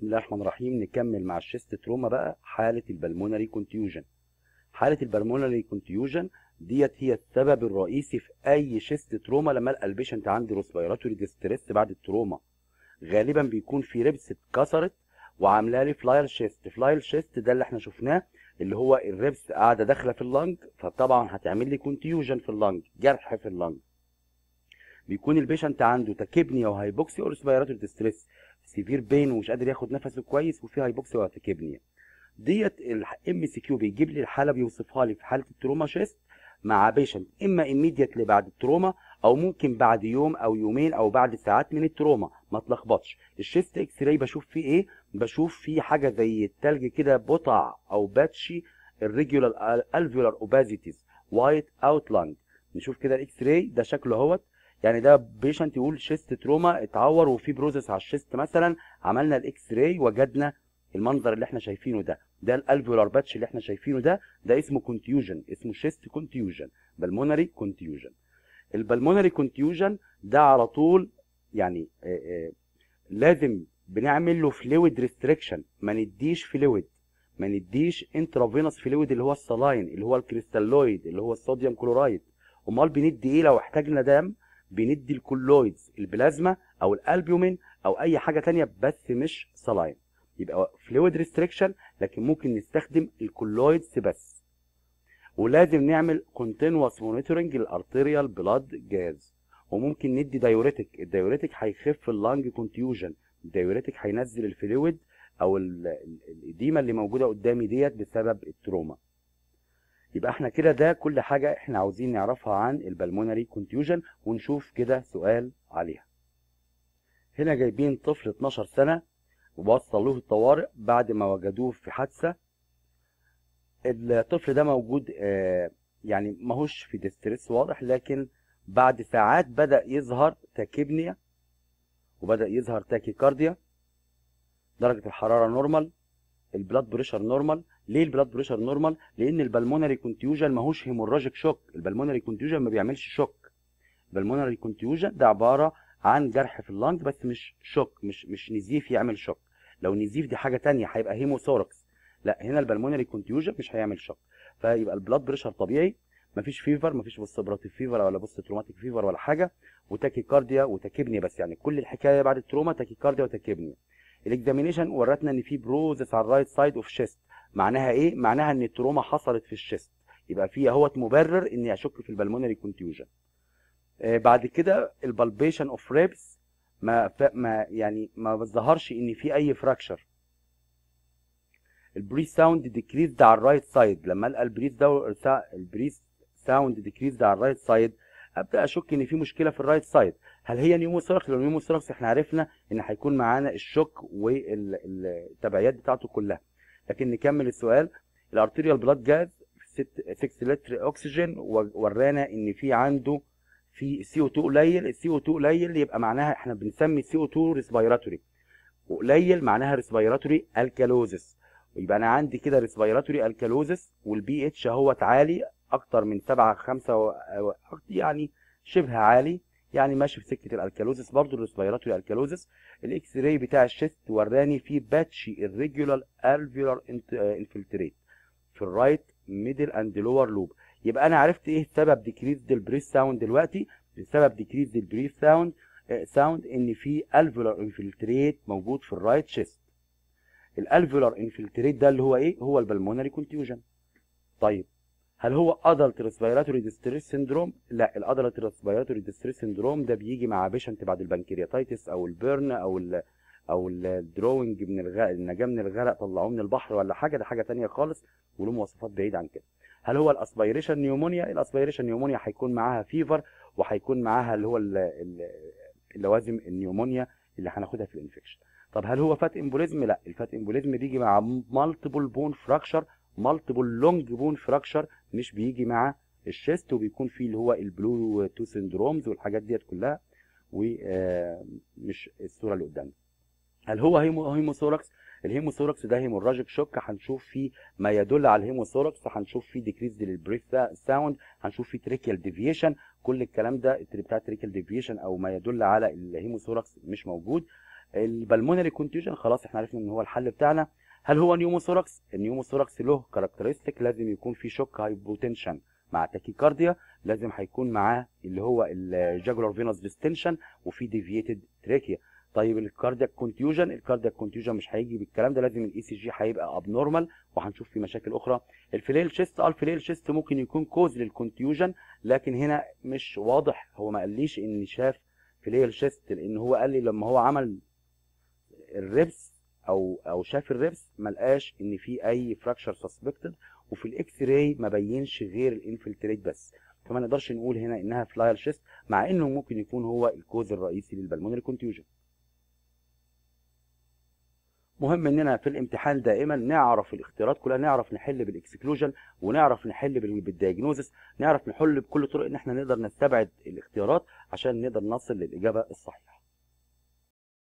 بسم الله الرحمن الرحيم نكمل مع الشيست تروما بقى حالة البلمونري كونتيوجن حالة البلمونري كونتيوجن ديت هي السبب الرئيسي في أي شيست تروما لما القى البيشنت عندي روسبيراتوري ديستريس بعد التروما غالبا بيكون في ريبس اتكسرت وعامله لي فلاير شيست فلاير شيست ده اللي احنا شفناه اللي هو الريبس قاعده داخله في اللنج فطبعا هتعمل لي كونتيوجن في اللنج جرح في اللنج بيكون البيشنت عنده تاكيبنيا وهايبوكسيا وريسبيراتوري ديستريس سيفير بين ومش قادر ياخد نفسه كويس وفي هايبوكسيا وقت كبنيه ديت الام سي كيو بيجيب لي الحاله بيوصفها لي في حاله التروما شيست مع بيشنت اما اللي بعد التروما او ممكن بعد يوم او يومين او بعد ساعات من التروما ما تلخبطش الشيست اكس راي بشوف فيه ايه بشوف فيه حاجه زي التلج كده بطع او باتشي الريجولار الفيولار اوبازيتيز وايت اوتلاند نشوف كده الاكس راي ده شكله اهوت يعني ده بيشنت يقول شيست تروما اتعور وفي بروزس على الشيست مثلا عملنا الاكس راي وجدنا المنظر اللي احنا شايفينه ده ده الالفيولار باتش اللي احنا شايفينه ده ده اسمه كونتيوجن اسمه شيست كونتيوجن بالمونري كونتيوجن البلمونري كونتيوجن ده على طول يعني آآ آآ لازم بنعمل له فلويد ريستريكشن ما نديش فلويد ما نديش انترافينوس فلويد اللي هو الصلاين اللي هو الكريستالويد اللي هو الصوديوم كلورايد امال بندي ايه لو احتاجنا دم بندي الكولويدز البلازما او الالبيومين او اي حاجه تانية بس مش صلاين يبقى فلويد ريستريكشن لكن ممكن نستخدم الكولويدز بس ولازم نعمل كونتينوس مونيتورنج للارتيريال بلاد جاز وممكن ندي دايوريتك الدايوريتك هيخف اللنج كونتيوجن الدايوريتك هينزل الفلويد او الاديمه اللي موجوده قدامي ديت بسبب التروما يبقى احنا كده ده كل حاجة احنا عاوزين نعرفها عن البلمونري كونتيوجن ونشوف كده سؤال عليها هنا جايبين طفل 12 سنة ووصلوه الطوارئ بعد ما وجدوه في حادثة الطفل ده موجود آه يعني ماهوش في ديستريس واضح لكن بعد ساعات بدأ يظهر تاكيبنيا وبدأ يظهر تاكيكارديا درجة الحرارة نورمال البلاد بريشر نورمال ليه البلاد بريشر نورمال لان البلمونري كونتيوجن ماهوش هيموراجيك شوك البلمونري كونتيوجن ما بيعملش شوك البلمونري كونتيوجن ده عباره عن جرح في اللنج بس مش شوك مش مش نزيف يعمل شوك لو نزيف دي حاجه ثانيه هيبقى هيموثوركس لا هنا البلمونري كونتيوجن مش هيعمل شوك فيبقى البلاد بريشر طبيعي مفيش فيفر مفيش بص براتيف فيفر ولا بص تروماتيك فيفر ولا حاجه وتاكي كارديا وتاكيبني بس يعني كل الحكايه بعد التروما تاكي كارديا وتاكيبني الاكزامينيشن ورتنا ان في بروزس على الرايت سايد اوف شيست معناها ايه معناها ان التروما حصلت في الشيست يبقى في اهوت مبرر اني اشك في البلمونري كونتيوجن آه بعد كده البالبيشن اوف ريبس ما ما يعني ما بتظهرش ان في اي فراكشر البري ساوند ديكريز على الرايت سايد لما القى البريث دو... البريس ساوند ديكريز على الرايت سايد ابدا اشك ان في مشكله في الرايت سايد هل هي سيركس لو سيركس احنا عرفنا ان هيكون معانا الشوك والتبعيات بتاعته كلها لكن نكمل السؤال الارتيريال بلاد جاز 6 لتر اكسجين ورانا ان في عنده في سي او 2 قليل السي او 2 قليل يبقى معناها احنا بنسمي السي او 2 ريسبيراتوري وقليل معناها ريسبيراتوري الكالوزس يبقى انا عندي كده ريسبيراتوري الكالوزس والبي اتش اهوت عالي اكتر من 7 5 يعني شبه عالي يعني ماشي في سكه الالكالوزس برضو الريسبيراتوري الكالوزس الاكس راي بتاع الشيست وراني في باتشي الريجولار الفيولار آه، انفلتريت في الرايت ميدل اند لور لوب يبقى انا عرفت ايه سبب ديكريز البريث ساوند دلوقتي بسبب ديكريز البريث ساوند ساوند ان في الفيولار انفلتريت موجود في الرايت شيست الالفيولار انفلتريت ده اللي هو ايه هو البلمونري كونتيوجن طيب هل هو ادلت ريسبيراتوري ديستريس سيندروم لا الادلت ريسبيراتوري ديستريس سيندروم ده بيجي مع بيشنت بعد البنكرياتيتس او البيرن او الـ او الدروينج من الغرق النجاه من الغرق طلعوه من البحر ولا حاجه ده حاجه ثانيه خالص وله مواصفات بعيد عن كده هل هو الاسبيريشن نيومونيا الاسبيريشن نيومونيا هيكون معاها فيفر وهيكون معاها اللي هو اللوازم النيومونيا اللي هناخدها في الانفكشن طب هل هو فات امبوليزم لا الفات امبوليزم بيجي مع مالتيبل بون فراكشر مالتيبل لونج بون فراكشر مش بيجي مع الشيست وبيكون فيه اللي هو البلو تو سندرومز والحاجات ديت كلها ومش آه، الصوره اللي قدامنا هل هو هيموثوركس الهيموثوركس ده هيموراجيك شوك هنشوف فيه ما يدل على الهيموثوركس هنشوف فيه ديكريز للبريث ساوند هنشوف فيه تريكيال ديفيشن كل الكلام ده بتاع تريكيال ديفيشن او ما يدل على الهيموثوركس مش موجود البلمونري كونتيوجن خلاص احنا عرفنا ان هو الحل بتاعنا هل هو نيوموثوركس النيوموثوركس له كاركترستيك لازم يكون فيه شوك هايبوتنشن مع تاكيكارديا لازم هيكون معاه اللي هو الجاجولار فينوس ديستنشن وفي ديفييتد تراكيا طيب الكاردياك كونتيوجن الكاردياك كونتيوجن مش هيجي بالكلام ده لازم الاي سي e جي هيبقى ابنورمال وهنشوف في مشاكل اخرى الفليل شيست اه الفليل شيست ممكن يكون كوز للكونتيوجن لكن هنا مش واضح هو ما قاليش ان شاف فليل شيست لان هو قال لي لما هو عمل الريبس او او شاف الريبس ما لقاش ان في اي فراكشر سسبكتد وفي الاكس راي ما بينش غير الانفلتريت بس فما نقدرش نقول هنا انها فلايل شيست مع انه ممكن يكون هو الكوز الرئيسي للبلمونري كونتيوجن مهم اننا في الامتحان دائما نعرف الاختيارات كلها نعرف نحل بالاكسكلوجن ونعرف نحل بالدياجنوزس نعرف نحل بكل طرق ان احنا نقدر نستبعد الاختيارات عشان نقدر نصل للاجابه الصحيحه